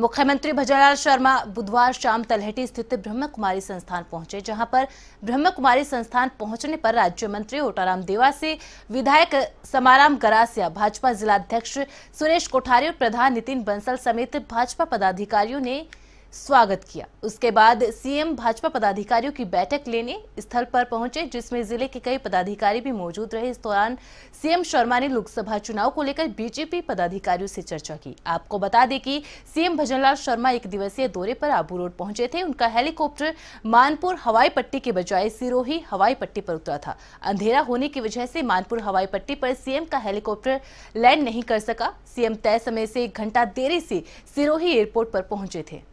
मुख्यमंत्री भजनलाल शर्मा बुधवार शाम तलहटी स्थित ब्रह्म कुमारी संस्थान पहुंचे जहां पर ब्रह्म कुमारी संस्थान पहुंचने पर राज्य मंत्री ओटाराम देवा से विधायक समाराम गरासिया भाजपा जिलाध्यक्ष सुरेश कोठारी और प्रधान नितिन बंसल समेत भाजपा पदाधिकारियों ने स्वागत किया उसके बाद सीएम भाजपा पदाधिकारियों की बैठक लेने स्थल पर पहुंचे जिसमें जिले के कई पदाधिकारी भी मौजूद रहे इस दौरान सीएम शर्मा ने लोकसभा चुनाव को लेकर बीजेपी पदाधिकारियों से चर्चा की आपको बता दें कि सीएम भजनलाल शर्मा एक दिवसीय दौरे पर आबू रोड पहुंचे थे उनका हेलीकॉप्टर मानपुर हवाई पट्टी के बजाय सिरोही हवाई पट्टी पर उतरा था अंधेरा होने की वजह से मानपुर हवाई पट्टी पर सीएम का हेलीकॉप्टर लैंड नहीं कर सका सीएम तय समय से एक घंटा देरी से सिरोही एयरपोर्ट पर पहुंचे थे